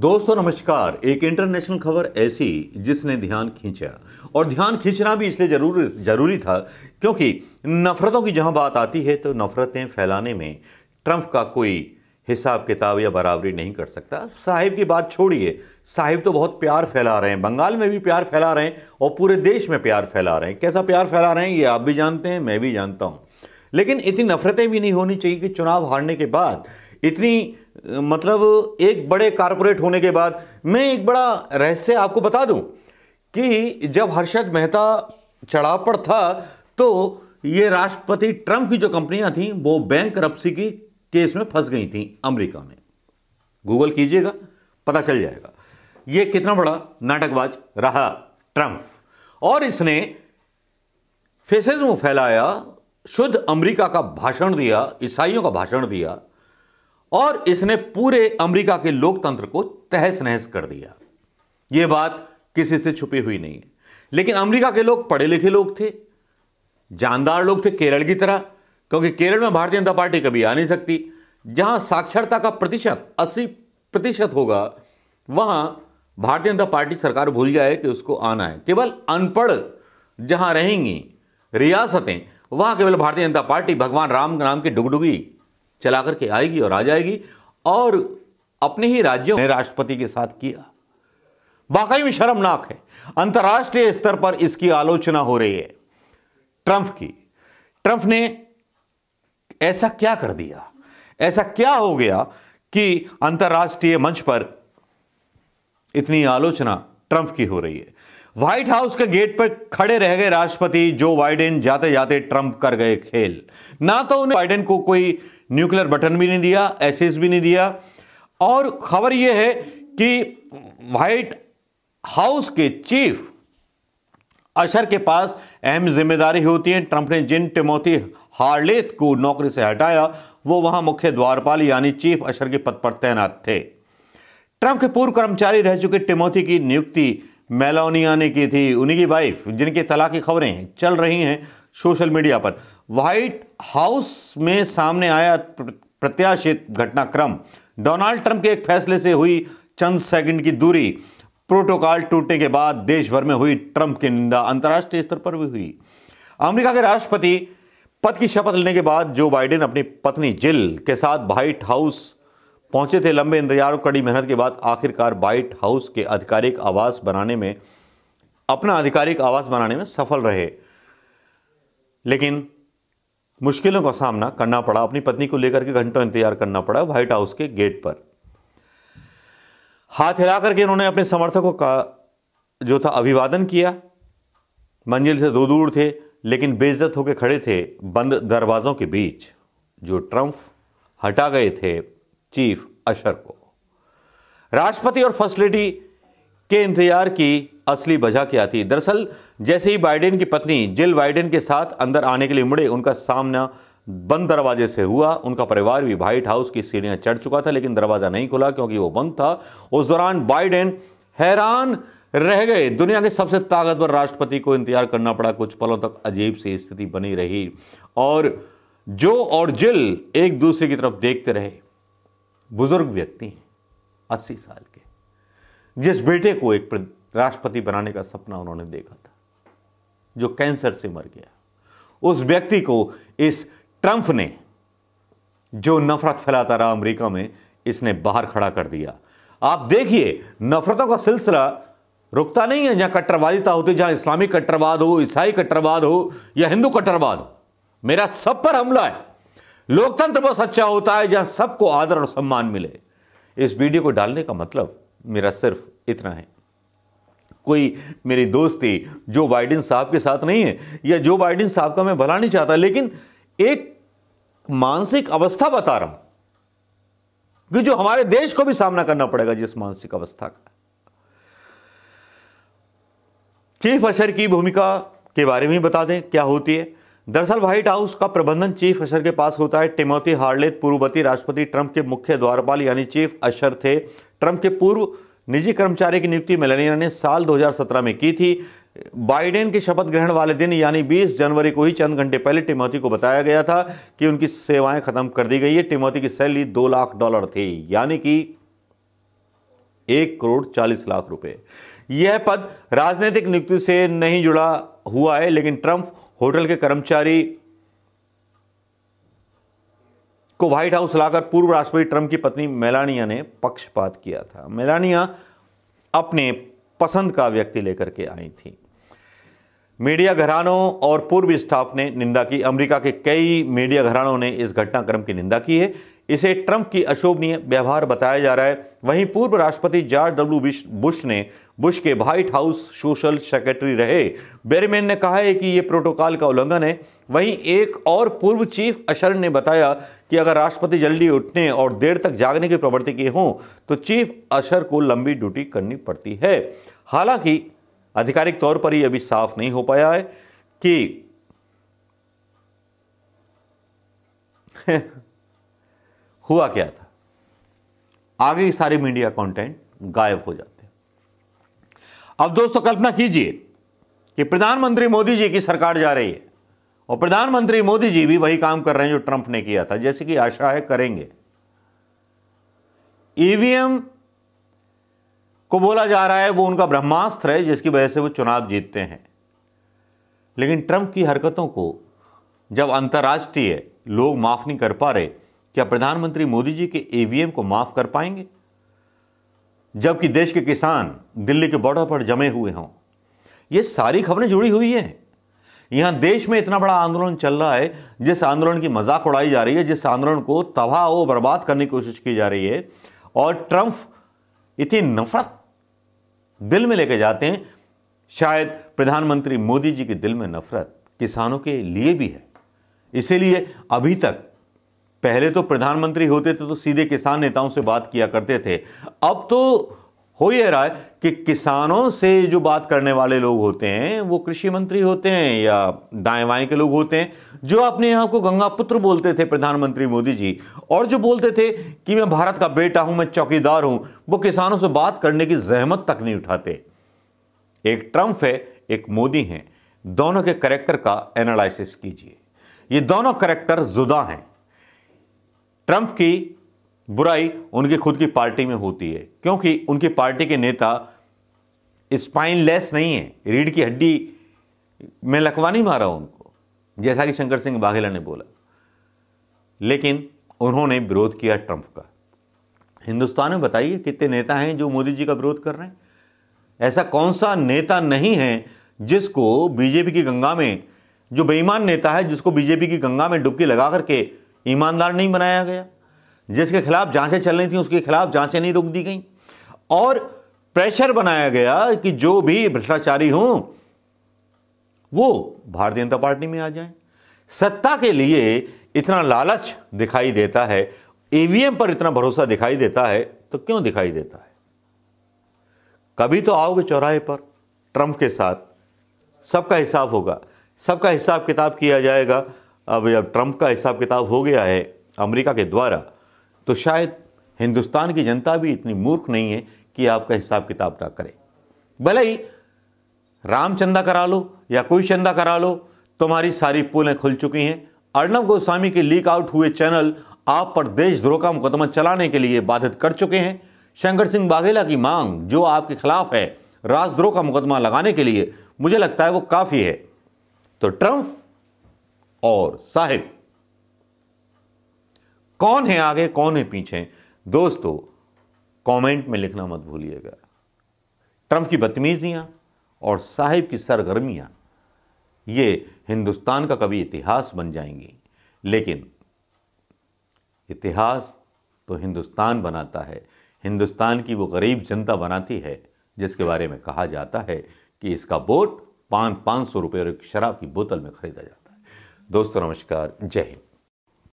दोस्तों नमस्कार एक इंटरनेशनल खबर ऐसी जिसने ध्यान खींचा और ध्यान खींचना भी इसलिए जरूर जरूरी था क्योंकि नफ़रतों की जहां बात आती है तो नफ़रतें फैलाने में ट्रंप का कोई हिसाब किताब या बराबरी नहीं कर सकता साहिब की बात छोड़िए साहिब तो बहुत प्यार फैला रहे हैं बंगाल में भी प्यार फैला रहे हैं और पूरे देश में प्यार फैला रहे हैं कैसा प्यार फैला रहे हैं ये आप भी जानते हैं मैं भी जानता हूँ लेकिन इतनी नफ़रतें भी नहीं होनी चाहिए कि चुनाव हारने के बाद इतनी मतलब एक बड़े कारपोरेट होने के बाद मैं एक बड़ा रहस्य आपको बता दूं कि जब हर्षद मेहता चढ़ाव पर था तो ये राष्ट्रपति ट्रंप की जो कंपनियां थी वो बैंक करप्सी की केस में फंस गई थी अमेरिका में गूगल कीजिएगा पता चल जाएगा ये कितना बड़ा नाटकबाज रहा ट्रंप और इसने फेसेज में फैलाया शुद्ध अमेरिका का भाषण दिया ईसाइयों का भाषण दिया और इसने पूरे अमेरिका के लोकतंत्र को तहस नहस कर दिया यह बात किसी से छुपी हुई नहीं है लेकिन अमेरिका के लोग पढ़े लिखे लोग थे जानदार लोग थे केरल की तरह क्योंकि केरल में भारतीय जनता पार्टी कभी आ नहीं सकती जहां साक्षरता का प्रतिशत अस्सी प्रतिशत होगा वहां भारतीय जनता पार्टी सरकार भूल जाए कि उसको आना है केवल अनपढ़ जहां रहेंगी रियासतें वहां केवल भारतीय जनता पार्टी भगवान राम नाम की डुगडुगी चला करके आएगी और आ जाएगी और अपने ही राज्यों ने राष्ट्रपति के साथ किया वाकई में शर्मनाक है अंतर्राष्ट्रीय स्तर पर इसकी आलोचना हो रही है ट्रंप की ट्रंप ने ऐसा क्या कर दिया ऐसा क्या हो गया कि अंतर्राष्ट्रीय मंच पर इतनी आलोचना ट्रंप की हो रही है व्हाइट हाउस के गेट पर खड़े रह गए राष्ट्रपति जो बाइडेन जाते जाते ट्रंप कर गए खेल ना तो उन्हें बाइडेन को कोई न्यूक्लियर बटन भी नहीं दिया एसेस भी नहीं दिया और खबर यह है कि व्हाइट हाउस के चीफ अशर के पास अहम जिम्मेदारी होती है ट्रंप ने जिन टिमोथी हार्लेथ को नौकरी से हटाया वो वहां मुख्य द्वारपाल यानी चीफ अशर के पद पर तैनात थे ट्रंप के पूर्व कर्मचारी रह चुके टिमोथी की नियुक्ति मेलोनिया ने की थी उन्हीं की वाइफ जिनकी तलाक की खबरें चल रही हैं सोशल मीडिया पर वाइट हाउस में सामने आया प्रत्याशित घटनाक्रम डोनाल्ड ट्रंप के एक फैसले से हुई चंद सेकंड की दूरी प्रोटोकॉल टूटने के बाद देश भर में हुई ट्रंप की निंदा अंतर्राष्ट्रीय स्तर पर भी हुई अमेरिका के राष्ट्रपति पद की शपथ लेने के बाद जो बाइडेन अपनी पत्नी जिल के साथ व्हाइट हाउस पहुंचे थे लंबे इंतजार और कड़ी मेहनत के बाद आखिरकार वाइट हाउस के आधिकारिक आवास बनाने में अपना आधिकारिक आवास बनाने में सफल रहे लेकिन मुश्किलों का सामना करना पड़ा अपनी पत्नी को लेकर के घंटों इंतजार करना पड़ा व्हाइट हाउस के गेट पर हाथ हिला करके उन्होंने अपने समर्थकों का जो था अभिवादन किया मंजिल से दो दूर थे लेकिन बेइज्जत होकर खड़े थे बंद दरवाज़ों के बीच जो ट्रंप हटा गए थे चीफ अशर को राष्ट्रपति और फर्स्ट लेडी के इंतजार की असली वजह क्या थी दरअसल जैसे ही बाइडेन की पत्नी जिल बाइडेन के साथ अंदर आने के लिए मुड़े उनका सामना बंद दरवाजे से हुआ उनका परिवार भी व्हाइट हाउस की सीढ़ियां चढ़ चुका था लेकिन दरवाज़ा नहीं खुला क्योंकि वो बंद था उस दौरान बाइडेन हैरान रह गए दुनिया के सबसे ताकतवर राष्ट्रपति को इंतजार करना पड़ा कुछ पलों तक अजीब सी स्थिति बनी रही और जो और जिल एक दूसरे की तरफ देखते रहे बुजुर्ग व्यक्ति हैं अस्सी साल के जिस बेटे को एक राष्ट्रपति बनाने का सपना उन्होंने देखा था जो कैंसर से मर गया उस व्यक्ति को इस ट्रंप ने जो नफरत फैलाता रहा अमेरिका में इसने बाहर खड़ा कर दिया आप देखिए नफरतों का सिलसिला रुकता नहीं है जहां कट्टरवादिता होती जहां इस्लामिक कट्टरवाद हो ईसाई कट्टरवाद हो या हिंदू कट्टरवाद हो मेरा सब पर हमला है लोकतंत्र वो अच्छा होता है जहां सबको आदर और सम्मान मिले इस वीडियो को डालने का मतलब मेरा सिर्फ इतना है कोई मेरी दोस्ती जो बाइडेन साहब के साथ नहीं है या जो बाइडेन साहब का मैं भला नहीं चाहता लेकिन एक मानसिक अवस्था बता रहा हूं कि जो हमारे देश को भी सामना करना पड़ेगा जिस मानसिक अवस्था का चीफ अशर की भूमिका के बारे में बता दें क्या होती है दरअसल व्हाइट हाउस का प्रबंधन चीफ अशर के पास होता है टिमोथी हार्लेत पूर्ववर्ती राष्ट्रपति ट्रंप के मुख्य द्वारपाल यानी चीफ अशर थे ट्रंप के पूर्व निजी कर्मचारी की नियुक्ति मेलानिया ने साल 2017 में की थी बाइडेन के शपथ ग्रहण वाले दिन यानी 20 जनवरी को ही चंद घंटे पहले टिमोथी को बताया गया था कि उनकी सेवाएं खत्म कर दी गई है टिमोथी की सैलरी दो लाख डॉलर थी यानी कि एक करोड़ चालीस लाख रुपए यह पद राजनीतिक नियुक्ति से नहीं जुड़ा हुआ है लेकिन ट्रंप होटल के कर्मचारी को व्हाइट हाउस लाकर पूर्व राष्ट्रपति ट्रंप की पत्नी मेलानिया ने पक्षपात किया था मेलानिया अपने पसंद का व्यक्ति लेकर के आई थी मीडिया घरानों और पूर्व स्टाफ ने निंदा की अमेरिका के कई मीडिया घरानों ने इस घटनाक्रम की निंदा की है इसे ट्रंप की अशोभनीय व्यवहार बताया जा रहा है वहीं पूर्व राष्ट्रपति जॉर्ज डब्ल्यू बुश ने बुश के व्हाइट हाउस सोशल सेक्रेटरी रहे बेरीमैन ने कहा है कि ये प्रोटोकॉल का उल्लंघन है वहीं एक और पूर्व चीफ अशरण ने बताया कि अगर राष्ट्रपति जल्दी उठने और देर तक जागने की प्रवृत्ति के हों तो चीफ अशर को लंबी ड्यूटी करनी पड़ती है हालांकि आधिकारिक तौर पर ही अभी साफ नहीं हो पाया है कि हुआ क्या था आगे की सारी मीडिया कंटेंट गायब हो जाते हैं अब दोस्तों कल्पना कीजिए कि प्रधानमंत्री मोदी जी की सरकार जा रही है और प्रधानमंत्री मोदी जी भी वही काम कर रहे हैं जो ट्रंप ने किया था जैसे कि आशा है करेंगे ईवीएम e को बोला जा रहा है वो उनका ब्रह्मास्त्र है जिसकी वजह से वो चुनाव जीतते हैं लेकिन ट्रंप की हरकतों को जब अंतर्राष्ट्रीय लोग माफ नहीं कर पा रहे क्या प्रधानमंत्री मोदी जी के ईवीएम e को माफ कर पाएंगे जबकि देश के किसान दिल्ली के बॉर्डर पर जमे हुए हों ये सारी खबरें जुड़ी हुई हैं यहां देश में इतना बड़ा आंदोलन चल रहा है जिस आंदोलन की मजाक उड़ाई जा रही है जिस आंदोलन को तबाह और बर्बाद करने की कोशिश की जा रही है और ट्रंप इतनी नफरत दिल में लेके जाते हैं शायद प्रधानमंत्री मोदी जी के दिल में नफरत किसानों के लिए भी है इसीलिए अभी तक पहले तो प्रधानमंत्री होते थे तो सीधे किसान नेताओं से बात किया करते थे अब तो हो यह रहा है कि किसानों से जो बात करने वाले लोग होते हैं वो कृषि मंत्री होते हैं या दाएं बाएं के लोग होते हैं जो अपने यहाँ को गंगा पुत्र बोलते थे प्रधानमंत्री मोदी जी और जो बोलते थे कि मैं भारत का बेटा हूँ मैं चौकीदार हूँ वो किसानों से बात करने की जहमत तक नहीं उठाते एक ट्रंप है एक मोदी हैं दोनों के करेक्टर का एनालिसिस कीजिए ये दोनों करेक्टर जुदा हैं ट्रंप की बुराई उनकी खुद की पार्टी में होती है क्योंकि उनकी पार्टी के नेता स्पाइनलेस नहीं है रीढ़ की हड्डी में लकवा नहीं मारा उनको जैसा कि शंकर सिंह बाघेला ने बोला लेकिन उन्होंने विरोध किया ट्रंप का हिंदुस्तान में बताइए कितने नेता हैं जो मोदी जी का विरोध कर रहे हैं ऐसा कौन सा नेता नहीं है जिसको बीजेपी की गंगा में जो बेईमान नेता है जिसको बीजेपी की गंगा में डुबकी लगा करके ईमानदार नहीं बनाया गया जिसके खिलाफ जांचें चल रही थी उसके खिलाफ जांचें नहीं रोक दी गई और प्रेशर बनाया गया कि जो भी भ्रष्टाचारी हो वो भारतीय जनता पार्टी में आ जाए सत्ता के लिए इतना लालच दिखाई देता है ईवीएम पर इतना भरोसा दिखाई देता है तो क्यों दिखाई देता है कभी तो आओगे चौराहे पर ट्रंप के साथ सबका हिसाब होगा सबका हिसाब किताब किया जाएगा अब जब ट्रंप का हिसाब किताब हो गया है अमेरिका के द्वारा तो शायद हिंदुस्तान की जनता भी इतनी मूर्ख नहीं है कि आपका हिसाब किताब ना करे भले ही रामचंदा करा लो या कोई चंदा करा लो तुम्हारी सारी पुलें खुल चुकी हैं अर्णव गोस्वामी के लीक आउट हुए चैनल आप पर देशद्रोह का मुकदमा चलाने के लिए बाधित कर चुके हैं शंकर सिंह बाघेला की मांग जो आपके खिलाफ है राजद्रोह का मुकदमा लगाने के लिए मुझे लगता है वो काफ़ी है तो ट्रंप और साहिब कौन है आगे कौन है पीछे दोस्तों कमेंट में लिखना मत भूलिएगा ट्रंप की बदतमीजियां और साहिब की सरगर्मियां ये हिंदुस्तान का कभी इतिहास बन जाएंगी लेकिन इतिहास तो हिंदुस्तान बनाता है हिंदुस्तान की वो गरीब जनता बनाती है जिसके बारे में कहा जाता है कि इसका बोट पाँच पाँच सौ रुपये और एक शराब की बोतल में खरीदा जाता है दोस्तों नमस्कार जय हिंद